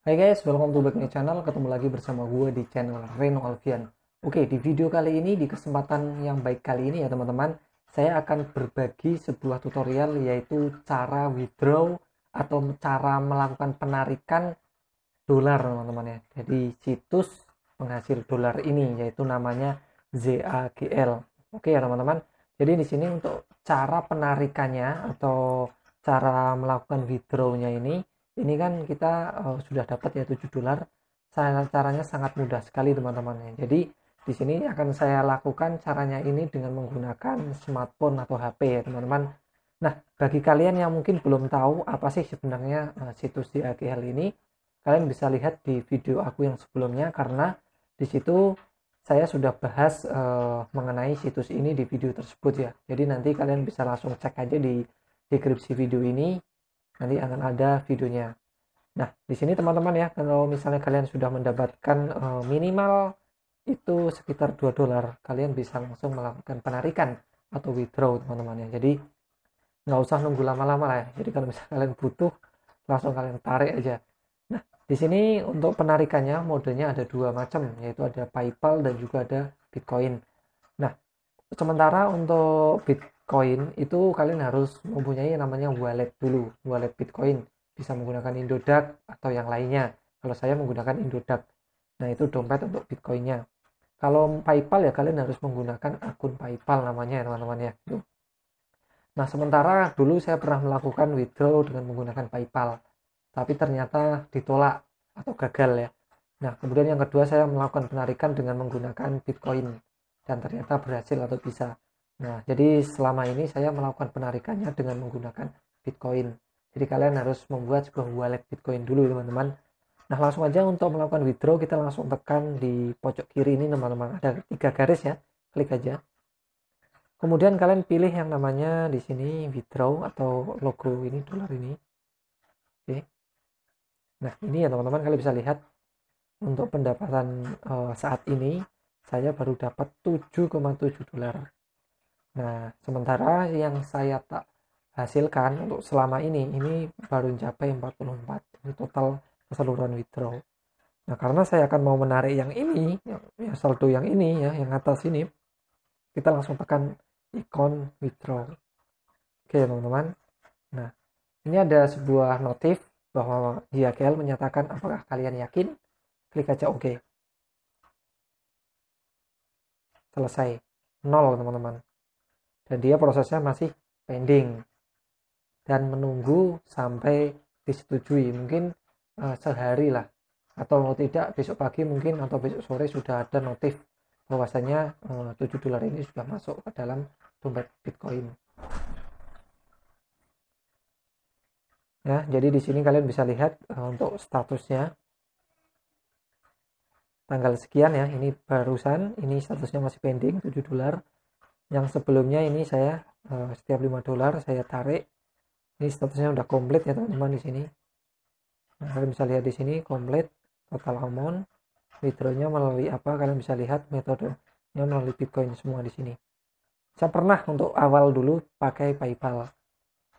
Hai guys, welcome to back my channel. Ketemu lagi bersama gue di channel Reno Alfian. Oke, di video kali ini, di kesempatan yang baik kali ini ya teman-teman, saya akan berbagi sebuah tutorial yaitu cara withdraw atau cara melakukan penarikan dolar teman-teman ya. Jadi situs penghasil dolar ini yaitu namanya ZAGL. Oke ya teman-teman. Jadi di sini untuk cara penarikannya atau cara melakukan withdrawnya ini ini kan kita uh, sudah dapat ya 7 dolar caranya sangat mudah sekali teman-teman jadi di sini akan saya lakukan caranya ini dengan menggunakan smartphone atau HP ya teman-teman nah bagi kalian yang mungkin belum tahu apa sih sebenarnya uh, situs di AGL ini kalian bisa lihat di video aku yang sebelumnya karena di situ saya sudah bahas uh, mengenai situs ini di video tersebut ya jadi nanti kalian bisa langsung cek aja di deskripsi video ini nanti akan ada videonya nah di sini teman-teman ya kalau misalnya kalian sudah mendapatkan uh, minimal itu sekitar 2 dolar kalian bisa langsung melakukan penarikan atau withdraw teman-teman ya jadi nggak usah nunggu lama-lama lah ya jadi kalau misalnya kalian butuh langsung kalian tarik aja nah di sini untuk penarikannya modenya ada dua macam yaitu ada PayPal dan juga ada Bitcoin nah sementara untuk Bitcoin, Bitcoin itu kalian harus mempunyai namanya wallet dulu, wallet Bitcoin. Bisa menggunakan Indodax atau yang lainnya. Kalau saya menggunakan Indodax. Nah, itu dompet untuk Bitcoinnya. Kalau PayPal ya kalian harus menggunakan akun PayPal namanya ya teman-teman ya. Gitu. Nah, sementara dulu saya pernah melakukan withdraw dengan menggunakan PayPal. Tapi ternyata ditolak atau gagal ya. Nah, kemudian yang kedua saya melakukan penarikan dengan menggunakan Bitcoin dan ternyata berhasil atau bisa. Nah, jadi selama ini saya melakukan penarikannya dengan menggunakan Bitcoin. Jadi kalian harus membuat sebuah wallet Bitcoin dulu, teman-teman. Nah, langsung aja untuk melakukan withdraw, kita langsung tekan di pojok kiri ini, teman-teman. Ada tiga garis ya, klik aja. Kemudian kalian pilih yang namanya di sini withdraw atau logo ini, dolar ini. Oke. Nah, ini ya teman-teman, kalian bisa lihat untuk pendapatan uh, saat ini saya baru dapat 7,7 dolar Nah, sementara yang saya tak hasilkan untuk selama ini, ini baru mencapai 44, ini total keseluruhan withdraw. Nah, karena saya akan mau menarik yang ini, yang, yang saldo yang ini ya, yang atas ini, kita langsung tekan ikon withdraw. Oke, teman-teman. Nah, ini ada sebuah notif bahwa YKL menyatakan apakah kalian yakin? Klik aja OK. Selesai. Nol, teman-teman dan dia prosesnya masih pending dan menunggu sampai disetujui mungkin uh, sehari lah atau mau tidak besok pagi mungkin atau besok sore sudah ada notif bahwasanya eh, uh, 7 dolar ini sudah masuk ke dalam dompet Bitcoin. Ya, jadi di sini kalian bisa lihat uh, untuk statusnya tanggal sekian ya, ini barusan, ini statusnya masih pending 7 dolar yang sebelumnya ini saya eh, setiap 5 dolar saya tarik ini statusnya udah komplit ya teman-teman di sini nah, kalian bisa lihat di sini komplit total amount withdrawnya melalui apa kalian bisa lihat metodenya melalui Bitcoin semua di sini saya pernah untuk awal dulu pakai PayPal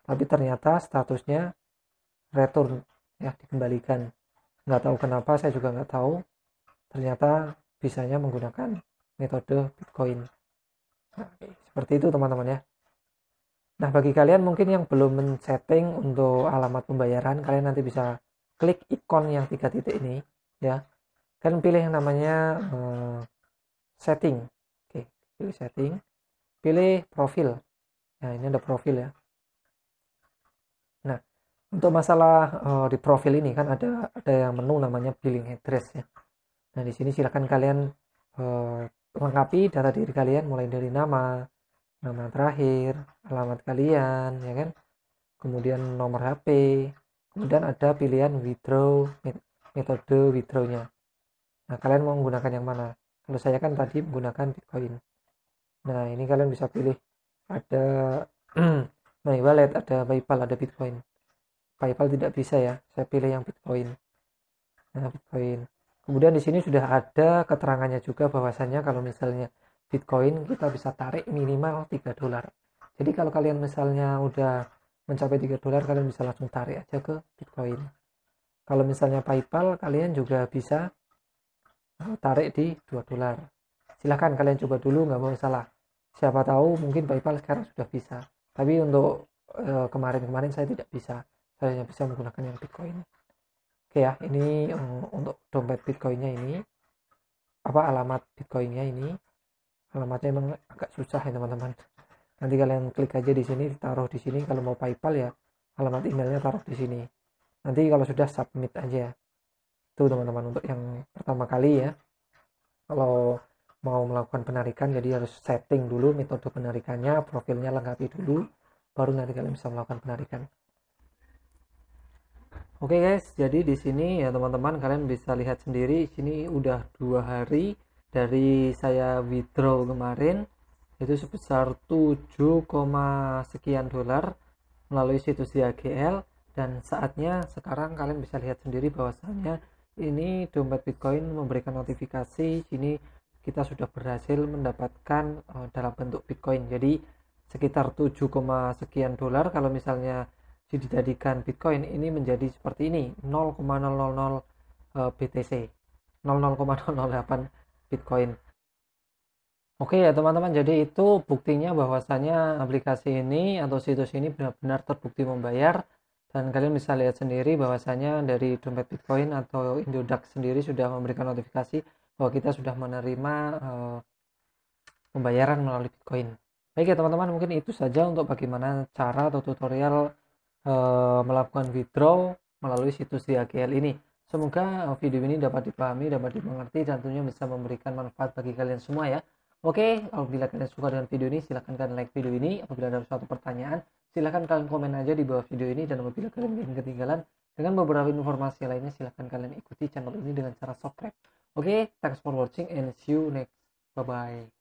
tapi ternyata statusnya return ya dikembalikan nggak tahu kenapa saya juga nggak tahu ternyata bisanya menggunakan metode Bitcoin seperti itu teman-teman ya nah bagi kalian mungkin yang belum men-setting untuk alamat pembayaran kalian nanti bisa klik ikon yang tiga titik ini ya kalian pilih yang namanya uh, setting oke pilih setting pilih profil nah ini ada profil ya nah untuk masalah uh, di profil ini kan ada ada yang menu namanya billing address ya nah di sini silahkan kalian uh, lengkapi data diri kalian mulai dari nama, nama terakhir, alamat kalian, ya kan? Kemudian nomor HP, kemudian ada pilihan withdraw, metode withdrawnya. Nah, kalian mau menggunakan yang mana? Kalau saya kan tadi menggunakan Bitcoin. Nah, ini kalian bisa pilih ada My Wallet, ada PayPal, ada Bitcoin. PayPal tidak bisa ya, saya pilih yang Bitcoin. Nah, Bitcoin. Kemudian di sini sudah ada keterangannya juga bahwasannya kalau misalnya Bitcoin kita bisa tarik minimal 3 dolar. Jadi kalau kalian misalnya udah mencapai 3 dolar kalian bisa langsung tarik aja ke Bitcoin. Kalau misalnya PayPal kalian juga bisa eh, tarik di 2 dolar. Silahkan kalian coba dulu nggak mau salah. Siapa tahu mungkin PayPal sekarang sudah bisa. Tapi untuk eh, kemarin-kemarin saya tidak bisa. Saya hanya bisa menggunakan yang Bitcoin oke ya ini untuk dompet bitcoinnya ini apa alamat bitcoinnya ini alamatnya emang agak susah ya teman-teman nanti kalian klik aja di sini taruh di sini kalau mau paypal ya alamat emailnya taruh di sini nanti kalau sudah submit aja ya. itu teman-teman untuk yang pertama kali ya kalau mau melakukan penarikan jadi harus setting dulu metode penarikannya profilnya lengkapi dulu baru nanti kalian bisa melakukan penarikan Oke okay guys, jadi di sini ya teman-teman kalian bisa lihat sendiri sini udah dua hari dari saya withdraw kemarin itu sebesar 7, sekian dolar melalui situs YGL dan saatnya sekarang kalian bisa lihat sendiri bahwasannya ini dompet Bitcoin memberikan notifikasi sini kita sudah berhasil mendapatkan eh, dalam bentuk Bitcoin jadi sekitar 7, sekian dolar kalau misalnya dijadikan Bitcoin ini menjadi seperti ini 0,000 BTC 0,008 Bitcoin Oke ya teman-teman jadi itu buktinya bahwasanya aplikasi ini atau situs ini benar-benar terbukti membayar dan kalian bisa lihat sendiri bahwasanya dari dompet Bitcoin atau Indodax sendiri sudah memberikan notifikasi bahwa kita sudah menerima uh, pembayaran melalui Bitcoin. Baik ya teman-teman, mungkin itu saja untuk bagaimana cara atau tutorial Eh, melakukan withdraw melalui situs di AGL ini. Semoga eh, video ini dapat dipahami, dapat dimengerti, dan tentunya bisa memberikan manfaat bagi kalian semua ya. Oke, apabila kalian suka dengan video ini, silahkan kalian like video ini. Apabila ada suatu pertanyaan, silahkan kalian komen aja di bawah video ini. Dan apabila kalian ingin ketinggalan dengan beberapa informasi lainnya, silahkan kalian ikuti channel ini dengan cara subscribe. Oke, thanks for watching and see you next. Bye-bye.